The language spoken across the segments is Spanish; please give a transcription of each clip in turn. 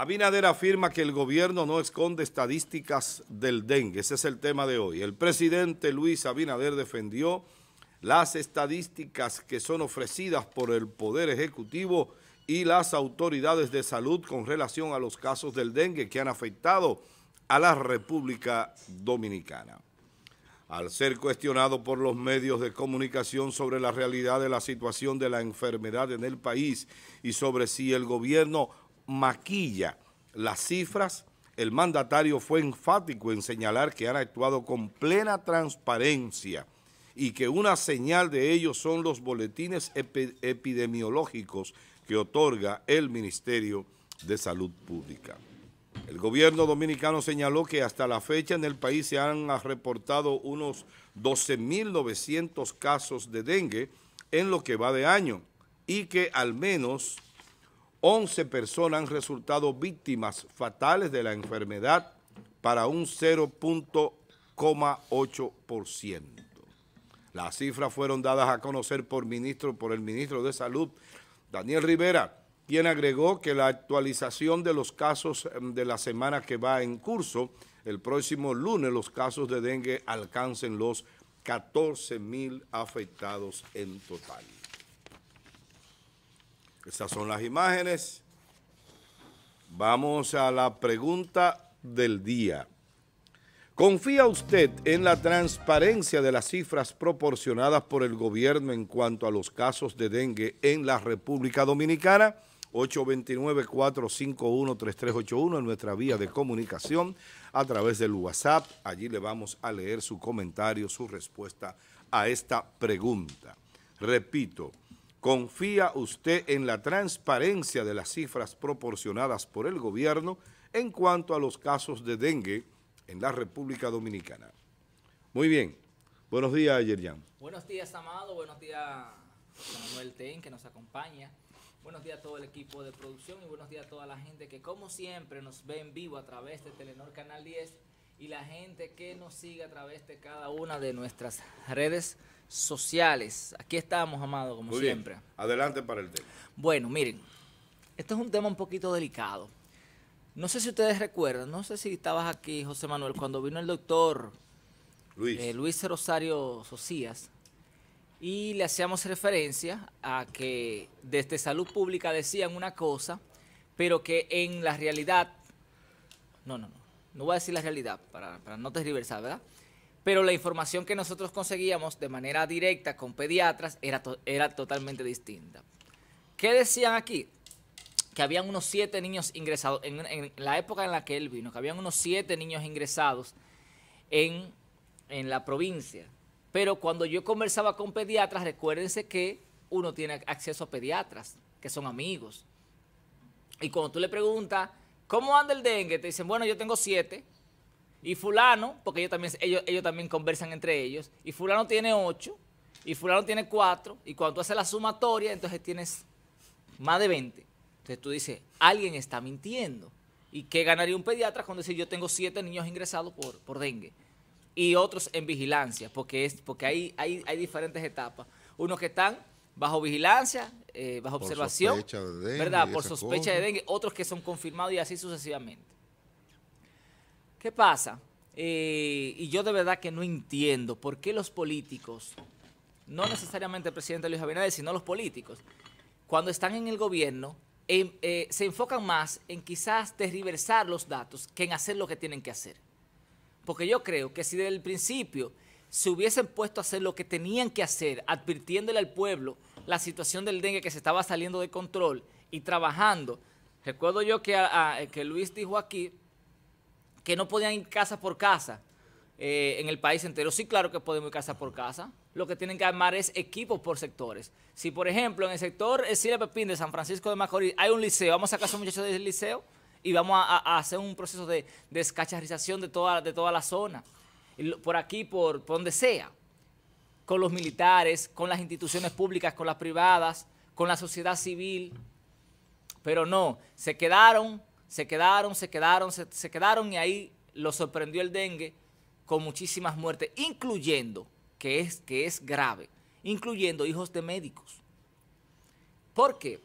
Abinader afirma que el gobierno no esconde estadísticas del dengue. Ese es el tema de hoy. El presidente Luis Abinader defendió las estadísticas que son ofrecidas por el Poder Ejecutivo y las autoridades de salud con relación a los casos del dengue que han afectado a la República Dominicana. Al ser cuestionado por los medios de comunicación sobre la realidad de la situación de la enfermedad en el país y sobre si el gobierno maquilla las cifras, el mandatario fue enfático en señalar que han actuado con plena transparencia y que una señal de ello son los boletines epidemiológicos que otorga el Ministerio de Salud Pública. El gobierno dominicano señaló que hasta la fecha en el país se han reportado unos 12.900 casos de dengue en lo que va de año y que al menos 11 personas han resultado víctimas fatales de la enfermedad para un 0.8%. Las cifras fueron dadas a conocer por, ministro, por el ministro de Salud, Daniel Rivera, quien agregó que la actualización de los casos em, de la semana que va en curso, el próximo lunes los casos de dengue alcancen los 14 mil afectados en total. Esas son las imágenes. Vamos a la pregunta del día. ¿Confía usted en la transparencia de las cifras proporcionadas por el gobierno en cuanto a los casos de dengue en la República Dominicana? 829-451-3381 en nuestra vía de comunicación a través del WhatsApp. Allí le vamos a leer su comentario, su respuesta a esta pregunta. Repito, ¿Confía usted en la transparencia de las cifras proporcionadas por el gobierno en cuanto a los casos de dengue en la República Dominicana? Muy bien. Buenos días, Yerian. Buenos días, Amado. Buenos días, Manuel Ten, que nos acompaña. Buenos días a todo el equipo de producción y buenos días a toda la gente que, como siempre, nos ve en vivo a través de Telenor Canal 10 y la gente que nos sigue a través de cada una de nuestras redes sociales. Aquí estamos, Amado, como siempre. Adelante para el tema. Bueno, miren, esto es un tema un poquito delicado. No sé si ustedes recuerdan, no sé si estabas aquí, José Manuel, cuando vino el doctor Luis, eh, Rosario Socías y le hacíamos referencia a que desde salud pública decían una cosa, pero que en la realidad, no, no, no, no voy a decir la realidad para, para no tergiversar, ¿verdad? pero la información que nosotros conseguíamos de manera directa con pediatras era, era totalmente distinta. ¿Qué decían aquí? Que habían unos siete niños ingresados, en, la época en la que él vino, que habían unos siete niños ingresados en, en la provincia. Pero cuando yo conversaba con pediatras, recuérdense que uno tiene acceso a pediatras, que son amigos. Y cuando tú le preguntas, ¿cómo anda el dengue? Te dicen, bueno, yo tengo siete y fulano, porque ellos también, ellos, ellos también conversan entre ellos, y fulano tiene ocho y fulano tiene cuatro y cuando tú haces la sumatoria, entonces tienes más de 20. Entonces tú dices, alguien está mintiendo. ¿Y qué ganaría un pediatra cuando dice yo tengo siete niños ingresados por, por dengue? Y otros en vigilancia, porque, es, porque hay, hay, hay diferentes etapas. Unos que están bajo vigilancia, eh, bajo observación, ¿verdad? Por sospecha de dengue, otros que son confirmados y así sucesivamente. ¿Qué pasa? Eh, y yo de verdad que no entiendo por qué los políticos, no necesariamente el presidente Luis Abinader, sino los políticos, cuando están en el gobierno, em, eh, se enfocan más en quizás terriversar los datos que en hacer lo que tienen que hacer. Porque yo creo que si desde el principio se hubiesen puesto a hacer lo que tenían que hacer, advirtiéndole al pueblo la situación del dengue que se estaba saliendo de control y trabajando. Recuerdo yo que, que Luis dijo aquí que no podían ir casa por casa eh, en el país entero. Sí, claro que podemos ir casa por casa. Lo que tienen que armar es equipos por sectores. Si, por ejemplo, en el sector eh, Silvia Pepín de San Francisco de Macorís hay un liceo, vamos a sacar a esos muchachos del liceo y vamos a, hacer un proceso de descacharización de toda, de toda la zona. Por aquí, por donde sea. Con los militares, con las instituciones públicas, con las privadas, con la sociedad civil. Pero no, se quedaron se quedaron, se quedaron, se, quedaron y ahí lo sorprendió el dengue con muchísimas muertes, incluyendo, que es, que es grave, incluyendo hijos de médicos. ¿Por qué?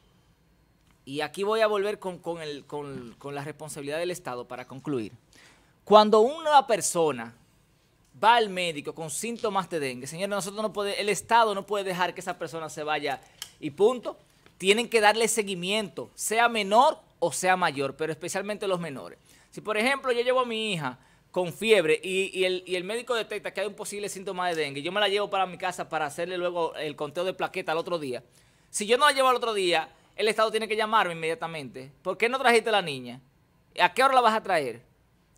Y aquí voy a volver con, con, la responsabilidad del Estado para concluir. Cuando una persona va al médico con síntomas de dengue, señores, nosotros no puede, el Estado no puede dejar que esa persona se vaya y punto. Tienen que darle seguimiento, sea menor o sea mayor, pero especialmente los menores. Si por ejemplo yo llevo a mi hija con fiebre y, el, médico detecta que hay un posible síntoma de dengue, yo me la llevo para mi casa para hacerle luego el conteo de plaqueta al otro día. Si yo no la llevo al otro día, el Estado tiene que llamarme inmediatamente. ¿Por qué no trajiste a la niña? ¿A qué hora la vas a traer?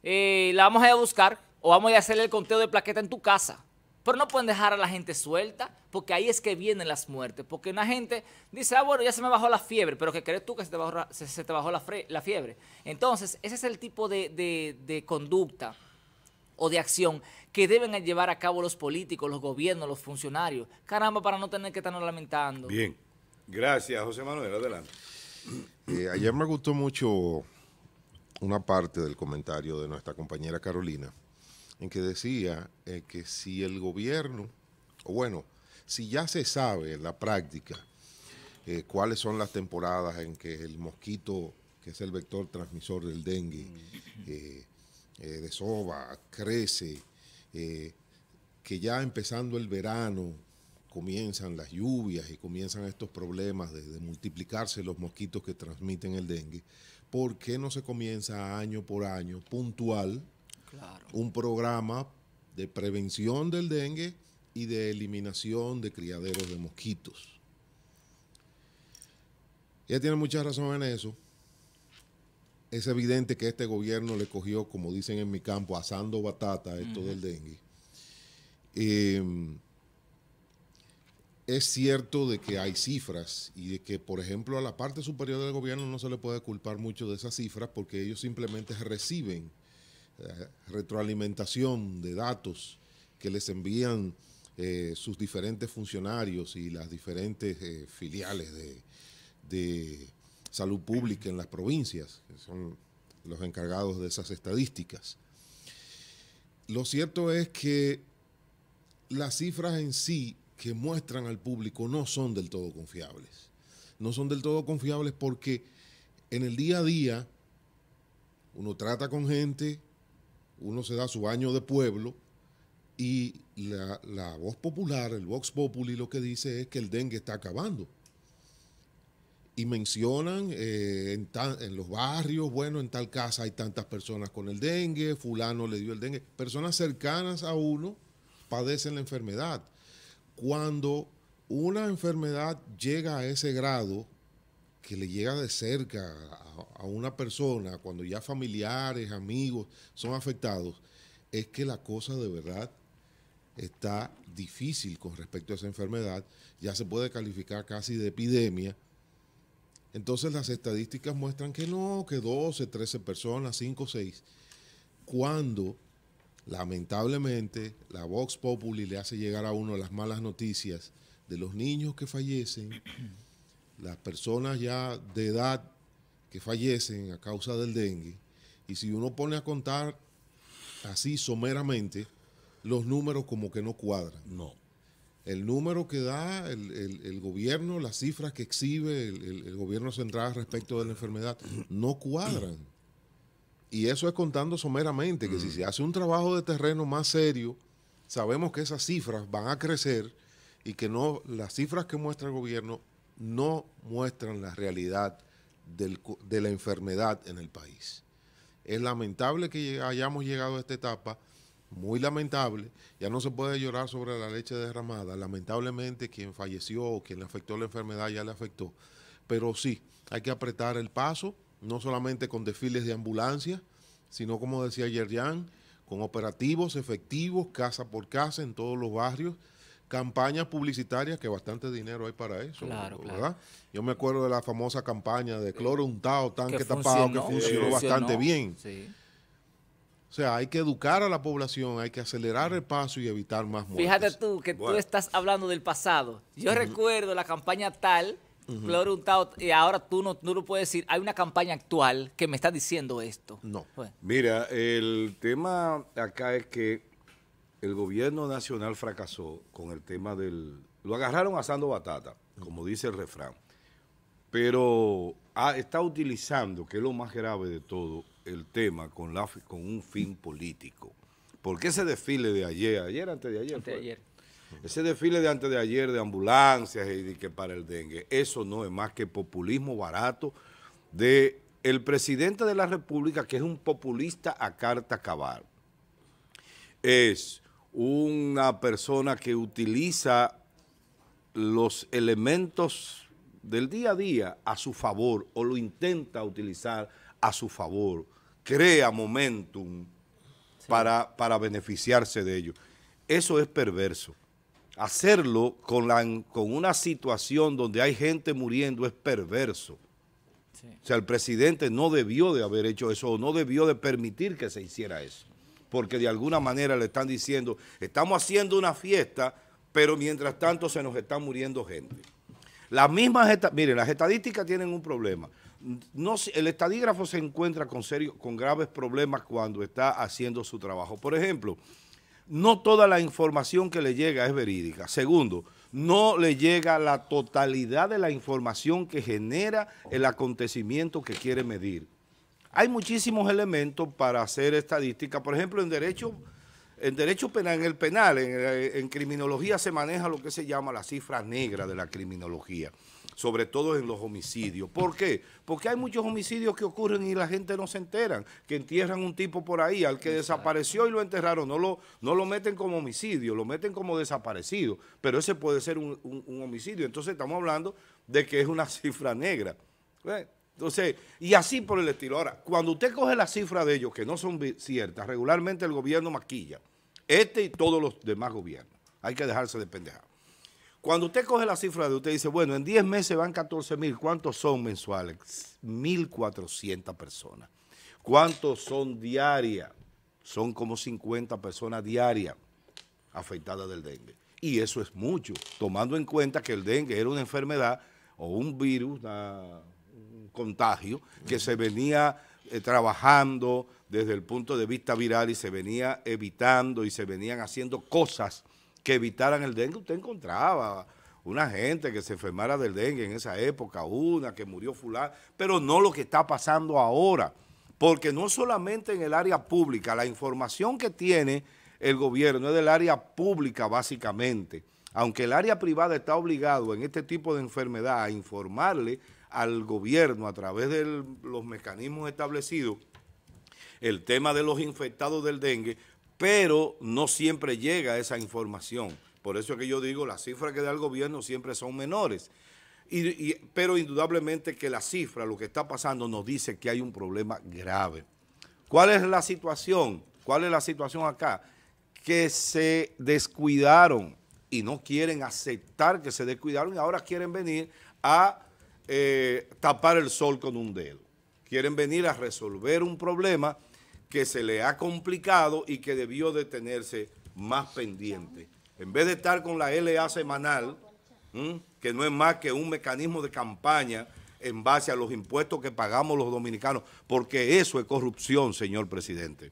Eh, ¿La vamos a ir a buscar o vamos a ir a hacerle el conteo de plaqueta en tu casa? Pero no pueden dejar a la gente suelta, porque ahí es que vienen las muertes. Porque una gente dice, ah, bueno, ya se me bajó la fiebre, pero ¿qué crees tú que se te bajó, se, te bajó la, fiebre? Entonces, ese es el tipo de, conducta o de acción que deben llevar a cabo los políticos, los gobiernos, los funcionarios. Caramba, para no tener que estarnos lamentando. Bien. Gracias, José Manuel. Adelante. Eh, ayer me gustó mucho una parte del comentario de nuestra compañera Carolina en que decía eh, que si el gobierno, o bueno, si ya se sabe en la práctica eh, cuáles son las temporadas en que el mosquito, que es el vector transmisor del dengue, mm. eh, eh desova, crece, que ya empezando el verano comienzan las lluvias y comienzan estos problemas de, de multiplicarse los mosquitos que transmiten el dengue, ¿por qué no se comienza año por año puntual? Un programa de prevención del dengue y de eliminación de criaderos de mosquitos. Ella tiene mucha razón en eso. Es evidente que este gobierno le cogió, como dicen en mi campo, asando batata esto del dengue. Em, es cierto de que hay cifras y de que, por ejemplo, a la parte superior del gobierno no se le puede culpar mucho de esas cifras porque ellos simplemente reciben eh, retroalimentación de datos que les envían eh, sus diferentes funcionarios y las diferentes eh, filiales de, de, salud pública en las provincias, que son los encargados de esas estadísticas. Lo cierto es que las cifras en sí que muestran al público no son del todo confiables. No son del todo confiables porque en el día a día uno trata con gente, uno se da su baño de pueblo y la, voz popular, el Vox Populi, lo que dice es que el dengue está acabando. Y mencionan eh, en, en los barrios, bueno, en tal casa hay tantas personas con el dengue, fulano le dio el dengue. Personas cercanas a uno padecen la enfermedad. Cuando una enfermedad llega a ese grado que le llega de cerca a, una persona, cuando ya familiares, amigos son afectados, es que la cosa de verdad está difícil con respecto a esa enfermedad, ya se puede calificar casi de epidemia. Entonces las estadísticas muestran que no, que 12, 13 personas, 5, 6, cuando lamentablemente la Vox Populi le hace llegar a uno las malas noticias de los niños que fallecen las personas ya de edad que fallecen a causa del dengue, y si uno pone a contar así someramente, los números como que no cuadran. No. El número que da el, gobierno, las cifras que exhibe el, gobierno central respecto de la enfermedad, no cuadran. Y eso es contando someramente, que si mm. se hace un trabajo de terreno más serio, sabemos que esas cifras van a crecer y que no las cifras que muestra el gobierno no muestran la realidad de la enfermedad en el país. Es lamentable que hayamos llegado a esta etapa, muy lamentable, ya no se puede llorar sobre la leche derramada, lamentablemente quien falleció o quien le afectó la enfermedad ya le afectó, pero sí, hay que apretar el paso, no solamente con desfiles de ambulancia, sino como decía Jan, con operativos efectivos, casa por casa, en todos los barrios, campañas publicitarias, que bastante dinero hay para eso. Yo me acuerdo de la famosa campaña de cloro eh, untado, tanque que tapado, funcionó, que funcionó, bastante bien. O sea, hay que educar a la población, hay que acelerar el paso y evitar más muertes. Fíjate tú que tú estás hablando del pasado. Yo recuerdo la campaña tal, cloro untado, y ahora tú no, lo puedes decir. Hay una campaña actual que me está diciendo esto. No. Mira, el tema acá es que el gobierno nacional fracasó con el tema del... Lo agarraron asando batata, como dice el refrán, pero está utilizando, que es lo más grave de todo, el tema con, un fin político. Porque ese desfile de ayer, ayer, antes de ayer, antes de ayer. ese desfile de antes de ayer de ambulancias y de que para el dengue, eso no es más que populismo barato de presidente de la República, que es un populista a carta cabal es una persona que utiliza los elementos del día a día a su favor o lo intenta utilizar a su favor, crea momentum para, para beneficiarse de ello. Eso es perverso. Hacerlo con, con una situación donde hay gente muriendo es perverso. O sea, el presidente no debió de haber hecho eso o no debió de permitir que se hiciera eso porque de alguna manera le están diciendo, estamos haciendo una fiesta, pero mientras tanto se nos está muriendo gente. Las mismas, miren, las estadísticas tienen un problema. el estadígrafo se encuentra con, con graves problemas cuando está haciendo su trabajo. Por ejemplo, no toda la información que le llega es verídica. Segundo, no le llega la totalidad de la información que genera el acontecimiento que quiere medir. Hay muchísimos elementos para hacer estadística. Por ejemplo, en derecho, en derecho penal, en el penal, eh, en, criminología se maneja lo que se llama la cifra negra de la criminología, sobre todo en los homicidios. ¿Por qué? Porque hay muchos homicidios que ocurren y la gente no se enteran, que entierran un tipo por ahí, al que desapareció y lo enterraron. No lo, no lo meten como homicidio, lo meten como desaparecido, pero ese puede ser un, homicidio. Entonces estamos hablando de que es una cifra negra. Entonces, y así por el estilo. Ahora, cuando usted coge la cifra de ellos, que no son ciertas, regularmente el gobierno maquilla. Este y todos los demás gobiernos. Hay que dejarse de pendejar. Cuando usted coge la cifra de usted dice, bueno, en 10 meses van 14 mil, ¿cuántos son mensuales? 1.400 personas. ¿Cuántos son diarias? Son como 50 personas diarias afectadas del dengue. Y eso es mucho, tomando en cuenta que el dengue era una enfermedad o un virus, una contagio que se venía eh, trabajando desde el punto de vista viral y se venía evitando y se venían haciendo cosas que evitaran el dengue, usted encontraba una gente que se enfermara del dengue en esa época, una que murió fulano, pero no lo que está pasando ahora, porque no solamente en el área pública, la información que tiene el gobierno es del área pública básicamente, aunque el área privada está obligado en este tipo de enfermedad a informarle al gobierno a través de los mecanismos establecidos el tema de los infectados del dengue, pero no siempre llega esa información. Por eso es que yo digo, las cifras que da el gobierno siempre son menores. pero indudablemente que la cifra, lo que está pasando, nos dice que hay un problema grave. ¿Cuál es la situación? ¿Cuál es la situación acá? Que se descuidaron y no quieren aceptar que se descuidaron y ahora quieren venir a eh, tapar el sol con un dedo. Quieren venir a resolver un problema que se le ha complicado y que debió de tenerse más pendiente. En vez de estar con la LA semanal, que no es más que un mecanismo de campaña en base a los impuestos que pagamos los dominicanos, porque eso es corrupción, señor presidente.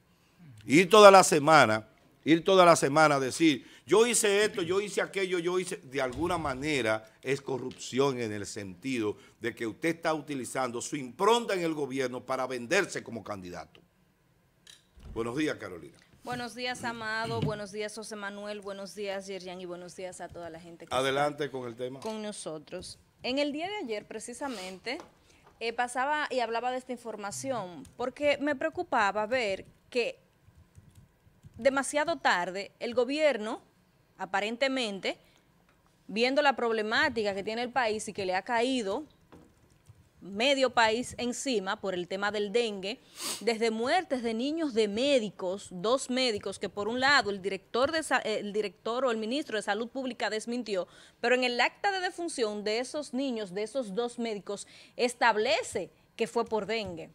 Ir toda la semana, ir toda la semana a decir yo hice esto, yo hice aquello, yo hice... De alguna manera es corrupción en el sentido de que usted está utilizando su impronta en el gobierno para venderse como candidato. Buenos días, Carolina. Buenos días, Amado. Buenos días, José Manuel. Buenos días, Yerjan. Y buenos días a toda la gente que Adelante con el tema. Con nosotros. En el día de ayer, precisamente, eh, pasaba y hablaba de esta información porque me preocupaba ver que demasiado tarde el gobierno aparentemente, viendo la problemática que tiene el país y que le ha caído medio país encima por el tema del dengue, desde muertes de niños de médicos, dos médicos que por un lado el director, de, eh, el director o el ministro de Salud Pública desmintió, pero en el acta de defunción de esos niños, de esos dos médicos, establece que fue por dengue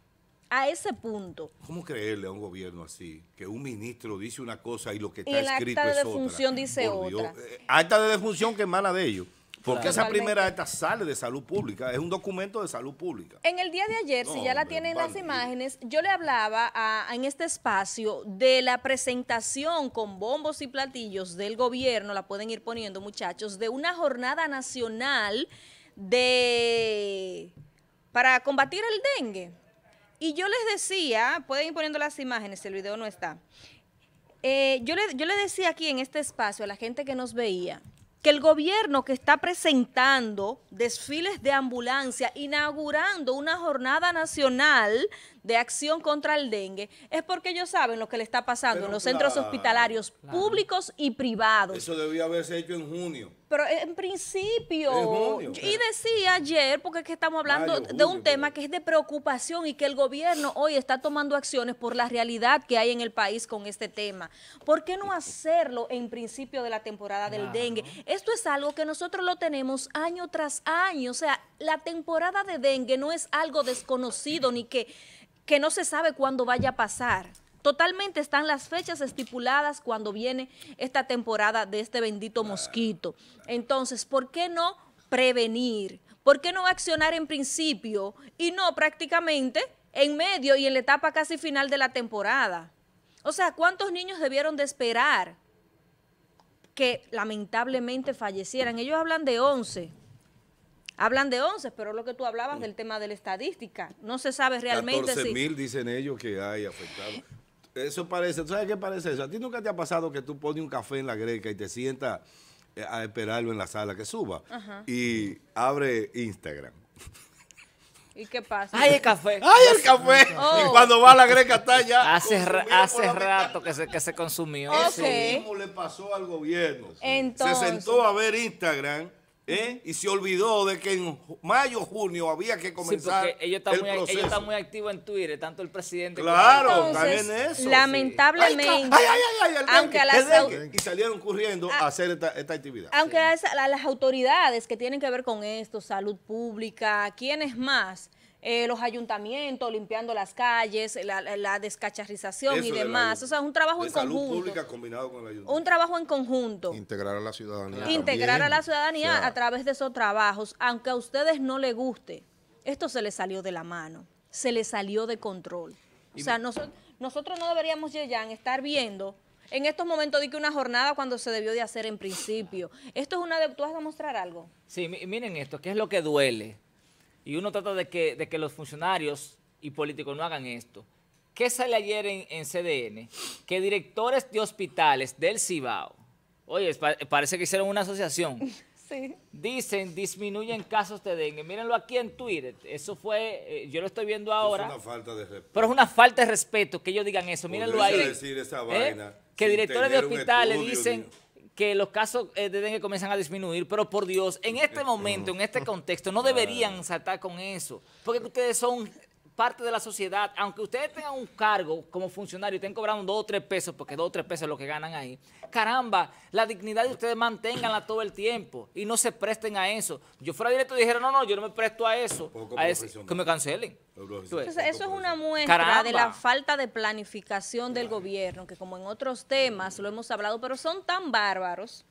a ese punto. ¿Cómo creerle a un gobierno así? Que un ministro dice una cosa y lo que está y el escrito acta de defunción dice otra. Eh, acta de defunción que mala de ellos. Porque esa primera acta sale de salud pública, es un documento de salud pública. En el día de ayer, si ya la tienen las imágenes, yo le hablaba en este espacio de la presentación con bombos y platillos del gobierno, la pueden ir poniendo muchachos, de una jornada nacional de para combatir el dengue. Y yo les decía, pueden ir poniendo las imágenes, el video no está. Eh, yo, le, yo le decía aquí en este espacio a la gente que nos veía que el gobierno que está presentando desfiles de ambulancia, inaugurando una jornada nacional de acción contra el dengue es porque ellos saben lo que le está pasando en los centros hospitalarios públicos y privados. Eso debía haberse hecho en junio. Pero en principio, y decía ayer, porque es que estamos hablando de un tema que es de preocupación y que el gobierno hoy está tomando acciones por la realidad que hay en el país con este tema. ¿Por qué no hacerlo en principio de la temporada del dengue? Esto es algo que nosotros lo tenemos año tras año, o sea, la temporada de dengue no es algo desconocido ni que que no se sabe cuándo vaya a pasar. Totalmente están las fechas estipuladas cuando viene esta temporada de este bendito mosquito. Entonces, ¿por qué no prevenir? ¿Por qué no accionar en principio y no prácticamente en medio y en la etapa casi final de la temporada? O sea, ¿cuántos niños debieron de esperar que lamentablemente fallecieran? Ellos hablan de 11. Hablan de 11, pero lo que tú hablabas mm. del tema de la estadística, no se sabe realmente 14 mil dicen ellos que hay afectados. Eso parece, ¿tú sabes qué parece eso? ¿A ti nunca te ha pasado que tú pones un café en la greca y te sientas eh, a esperarlo en la sala que suba? Y abre Instagram. ¿Y qué pasa? ¡Ay, el café! ¡Ay, el café! Oh. Y cuando va a la greca está ya. Hace, hace rato que se, que se consumió. Eso mismo le pasó al gobierno. se sentó a ver Instagram ¿Eh? y se olvidó de que en mayo junio había que comenzar sí, muy, proceso. en Twitter, tanto el presidente. Claro, también Lamentablemente, aunque y salieron corriendo a, hacer esta, actividad. Aunque a, las autoridades que tienen que ver con esto, salud pública, ¿quiénes más? Eh, los ayuntamientos limpiando las calles, la, la descacharrización y demás. o sea, un trabajo en salud conjunto. Pública combinado con ayuntamiento. un trabajo en conjunto. Integrar a la ciudadanía. Integrar a la ciudadanía a través de esos trabajos, aunque a ustedes no les guste. Esto se les salió de la mano, se les salió de control. o sea, nosotros, no deberíamos, Yeyan, estar viendo en estos momentos de que una jornada cuando se debió de hacer en principio. Esto es una de... ¿Tú vas a mostrar algo? Sí, miren esto, ¿qué es lo que duele? y uno trata de que, de que los funcionarios y políticos no hagan esto. ¿Qué sale ayer en, CDN? Que directores de hospitales del Cibao, oye, parece que hicieron una asociación, sí. dicen disminuyen casos de dengue. Mírenlo aquí en Twitter, eso fue, eh, yo lo estoy viendo ahora. Es una falta de respeto. Pero es una falta de respeto que ellos digan eso, mírenlo ahí. decir ¿Eh? Que directores de hospitales dicen que los casos eh, de dengue comienzan a disminuir, pero por Dios, en este momento, en este contexto, no deberían saltar con eso, porque ustedes son parte de la sociedad, aunque ustedes tengan un cargo como funcionario y estén cobrando dos o tres pesos, porque dos o tres pesos es lo que ganan ahí, caramba, la dignidad de ustedes manténganla todo el tiempo y no se presten a eso. Yo fuera directo y dijera, no, no, yo no me presto a eso, a que me cancelen. eso es una muestra de la falta de planificación del gobierno, que como en otros temas lo hemos hablado, pero son tan bárbaros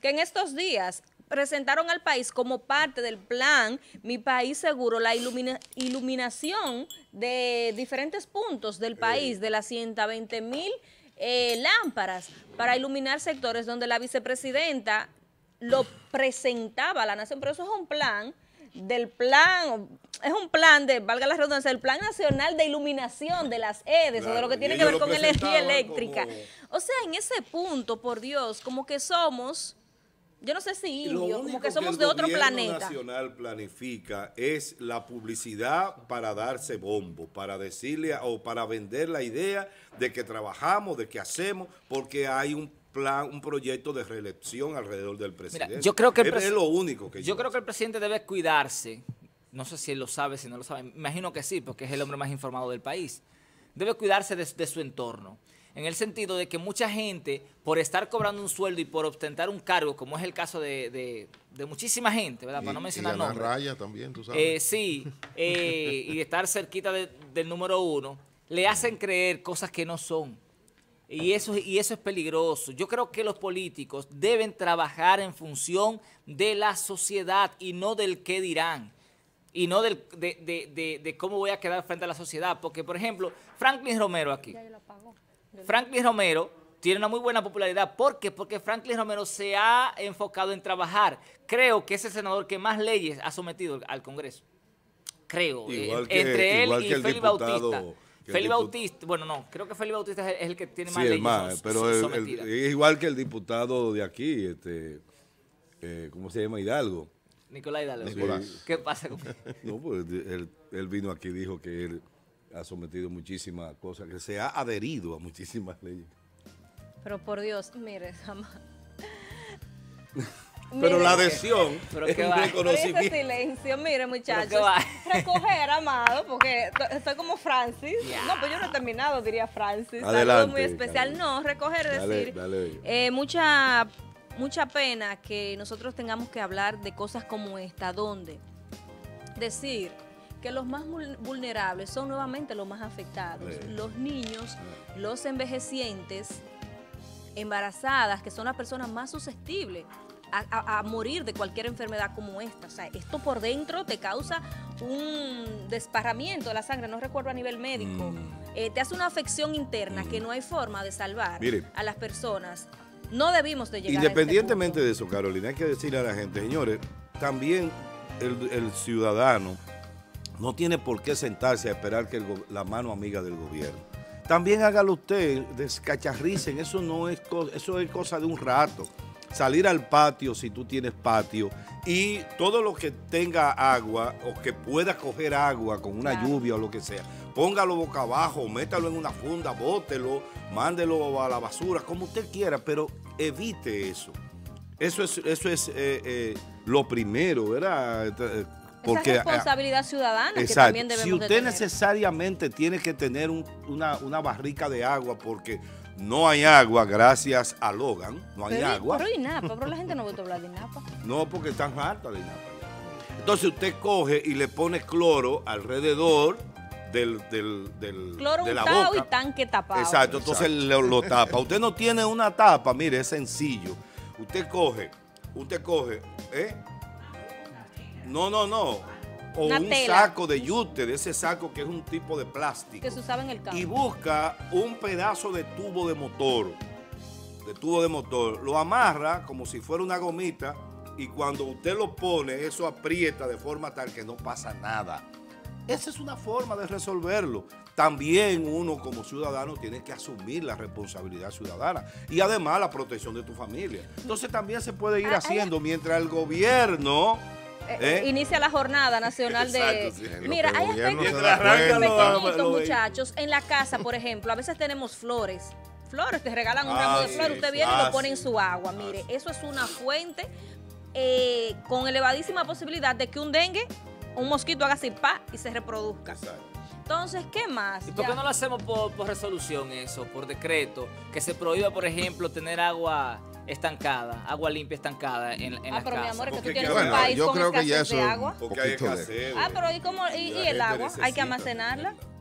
que en estos días presentaron al país como parte del plan Mi País Seguro, la iluminación de diferentes puntos del país, de las 120 mil eh, lámparas para iluminar sectores donde la vicepresidenta lo presentaba a la nación, pero eso es un plan del plan, es un plan de, valga la redundancia, el plan nacional de iluminación de las EDES, o de lo que tiene que ver con energía eléctrica. O sea, en ese punto, por Dios, como que somos yo no sé si indio, como que somos de otro planeta. Lo que nacional planifica es la publicidad para darse bombo, para decirle o para vender la idea de que trabajamos, de que hacemos, porque hay un plan, un proyecto de reelección alrededor del presidente. yo creo que el es, lo único que yo, creo que el presidente debe cuidarse. No sé si él lo sabe, si no lo sabe. Imagino que sí, porque es el hombre más informado del país. Debe cuidarse de su entorno en el sentido de que mucha gente, por estar cobrando un sueldo y por ostentar un cargo, como es el caso de, de, muchísima gente, ¿verdad? Para no mencionar nombres. raya también, tú sabes. Eh, sí, eh, y estar cerquita del número uno, le hacen creer cosas que no son. Y eso, y eso es peligroso. Yo creo que los políticos deben trabajar en función de la sociedad y no del qué dirán y no del, de, cómo voy a quedar frente a la sociedad. Porque, por ejemplo, Franklin Romero aquí. Ya Franklin Romero tiene una muy buena popularidad. ¿Por qué? Porque Franklin Romero se ha enfocado en trabajar. Creo que es el senador que más leyes ha sometido al Congreso. Creo. Eh, entre él y Felipe Bautista. Felipe Bautista, bueno, no, creo que Felipe Bautista es el, que tiene más sí, leyes. Más, pero es igual que el diputado de aquí, este, eh, ¿cómo se llama? Hidalgo. Nicolás Hidalgo. ¿Qué pasa con él? No, pues él, él vino aquí y dijo que él ha sometido muchísimas cosas, que se ha adherido a muchísimas leyes. Pero por Dios, mire, amado. Pero la adhesión es un reconocimiento. silencio, mire muchachos, recoger, amado, porque estoy como Francis. No, pues yo no he terminado, diría Francis. Adelante, muy especial. No, recoger decir eh, mucha, mucha pena que nosotros tengamos que hablar de cosas como esta, ¿Dónde? decir que los más vulnerables son nuevamente los más afectados, los niños, los envejecientes, embarazadas, que son las personas más susceptibles a, morir de cualquier enfermedad como esta. O sea, esto por dentro te causa un desparramiento de la sangre, no recuerdo a nivel médico. Mm. Eh, te hace una afección interna que mm. no hay forma de salvar a las personas. No debimos de llegar Independientemente a este punto. de eso, Carolina, hay que decirle a la gente, señores, también el ciudadano no tiene por qué sentarse a esperar que la mano amiga del gobierno. También hágalo usted, descacharricen, eso no es, eso es cosa de un rato. Salir al patio, si tú tienes patio, y todo lo que tenga agua o que pueda coger agua con una lluvia o lo que sea, póngalo boca abajo, métalo en una funda, bótelo, mándelo a la basura, como usted quiera, pero evite eso. Eso es, eso es eh, eh, lo primero, ¿verdad? Porque, Esa ah, responsabilidad ciudadana exacto. que también Si usted necesariamente tiene que tener una, barrica de agua porque no hay agua, gracias a Logan, no hay agua. Pero INAPA, pero la gente no puede hablar de INAPA. No, porque están hartas de INAPA. Entonces usted coge y le pone cloro alrededor del, del, del cloro de la boca. y tanque tapado. Exacto, entonces lo, tapa. Usted no tiene una tapa, mire, es sencillo. Usted coge, usted coge, ¿eh? No, no, no. O un saco de yute, de ese saco que es un tipo de plástico. Que se usa en el campo. Y busca un pedazo de tubo de motor, de tubo de motor. Lo amarra como si fuera una gomita y cuando usted lo pone, eso aprieta de forma tal que no pasa nada. Esa es una forma de resolverlo. También uno como ciudadano tiene que asumir la responsabilidad ciudadana y además la protección de tu familia. Entonces también se puede ir ah, ah, haciendo mientras el gobierno eh, ¿Eh? Eh, inicia la jornada nacional de... Mira, hay aspectos pequeñitos, muchachos. En la casa, por ejemplo, a veces tenemos flores. Flores, te regalan un ramo de ah, flores, usted viene y lo pone en su agua. Ah, Mire, eso es una fuente con elevadísima posibilidad de que un dengue, un mosquito haga así, pa, y se reproduzca. Entonces, ¿qué más? ¿Y por qué no lo hacemos por resolución eso, por decreto? Que se prohíba, por ejemplo, tener agua estancada, agua limpia estancada en, en ah, pero mi amor, es que tú tienes bueno, un país yo con creo que ya eso, de agua. Porque hay escasez. Ah, pero ¿y, cómo, y, y el agua? ¿Hay que almacenarla?